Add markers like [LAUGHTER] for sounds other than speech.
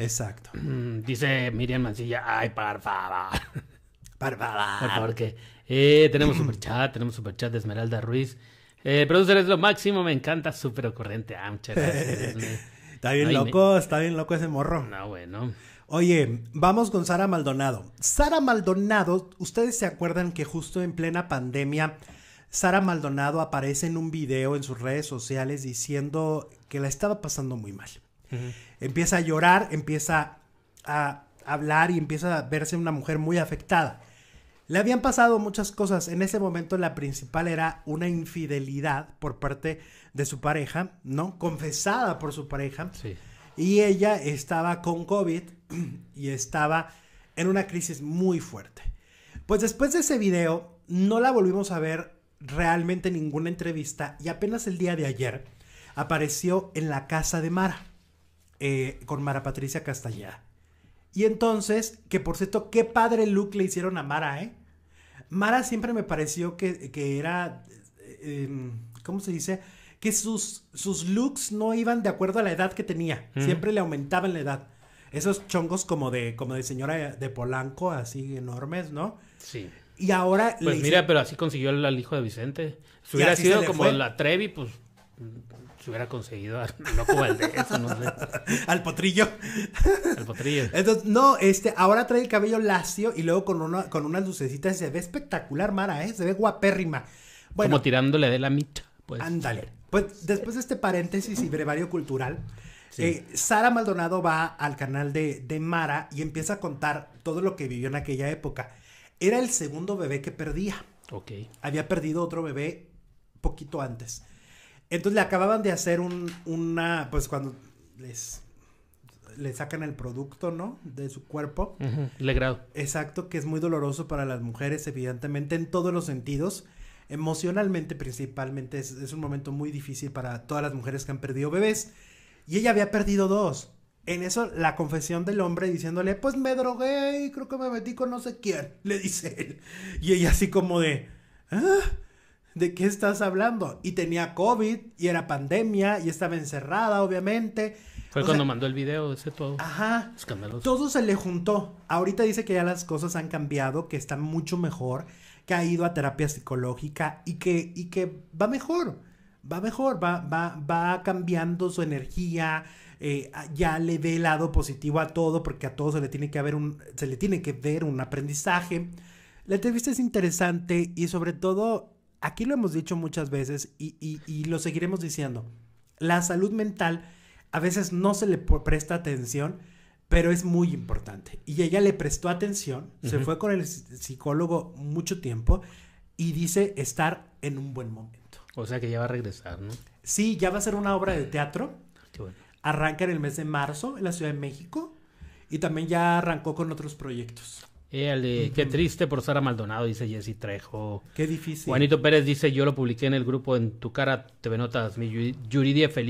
Exacto. Mm, dice Miriam Mancilla, ay, por favor. [LAUGHS] Por favor. eh, tenemos superchat, [CLEARS THROAT] tenemos superchat de Esmeralda Ruiz. Eh, producer es lo máximo, me encanta, súper ocurrente. Ah, muchas gracias. [LAUGHS] está bien loco, está bien loco ese morro. No, bueno. Oye, vamos con Sara Maldonado. Sara Maldonado, ustedes se acuerdan que justo en plena pandemia, Sara Maldonado aparece en un video en sus redes sociales diciendo que la estaba pasando muy mal. Empieza a llorar, empieza a hablar y empieza a verse una mujer muy afectada. Le habían pasado muchas cosas. En ese momento la principal era una infidelidad por parte de su pareja, ¿no? Confesada por su pareja. Sí. Y ella estaba con COVID y estaba en una crisis muy fuerte. Pues después de ese video, no la volvimos a ver realmente ninguna entrevista y apenas el día de ayer apareció en la casa de Mara. Eh, con Mara Patricia Castañeda, Y entonces, que por cierto, qué padre look le hicieron a Mara, ¿eh? Mara siempre me pareció que, era, em, ¿cómo se dice? Que sus, sus looks no iban de acuerdo a la edad que tenía. Siempre le aumentaban la edad. Esos chongos como de, como de señora de Polanco, así enormes, ¿no? Sí. Y ahora... Pues mira, pero así consiguió el, hijo de Vicente. Si hubiera sido como la Trevi, pues se hubiera conseguido al [LAUGHS] loco [LAUGHS] al potrillo. al potrillo. no, este, ahora trae el cabello lacio y luego con, una, con unas lucecitas se ve espectacular, Mara, ¿eh? Se ve guapérrima. Como tirándole de la mitad pues. Ándale. Pues después de este paréntesis y brevario cultural, eh, Sara Maldonado va al canal de, de Mara y empieza a contar todo lo que vivió en aquella época. Era el segundo bebé que perdía. Ok. Había perdido otro bebé poquito antes. Entonces le acababan de hacer un, una, pues cuando les le sacan el producto, ¿no? De su cuerpo. Legrado. Exacto, que es muy doloroso para las mujeres, evidentemente, en todos los sentidos. Emocionalmente, principalmente, es, es, un momento muy difícil para todas las mujeres que han perdido bebés. Y ella había perdido dos. En eso, la confesión del hombre diciéndole, pues me drogué y creo que me metí con no sé quién, le dice él. Y ella así como de, ah, ¿de qué estás hablando? Y tenía COVID y era pandemia y estaba encerrada, obviamente. Fue cuando mandó el video, de ese todo. Ajá. Escandaloso. Todo se le juntó. Ahorita dice que ya las cosas han cambiado, que está mucho mejor, que ha ido a terapia psicológica y que, y que va mejor. Va mejor, va, va, va cambiando su energía. Eh, ya le ve el lado positivo a todo, porque a todo se le tiene que haber un, se le tiene que ver un aprendizaje. La entrevista es interesante y sobre todo aquí lo hemos dicho muchas veces y, y, lo seguiremos diciendo, la salud mental a veces no se le presta atención, pero es muy importante. Y ella le prestó atención, se fue con el psicólogo mucho tiempo y dice estar en un buen momento. O sea que ya va a regresar, ¿no? Sí, ya va a ser una obra de teatro. bueno. Arranca en el mes de marzo en la Ciudad de México y también ya arrancó con otros proyectos. Éale, eh, qué triste por Sara Maldonado, dice Jesse Trejo. Qué difícil. Juanito Pérez dice, yo lo publiqué en el grupo en tu cara, te venotas mi Yuridia Feliz.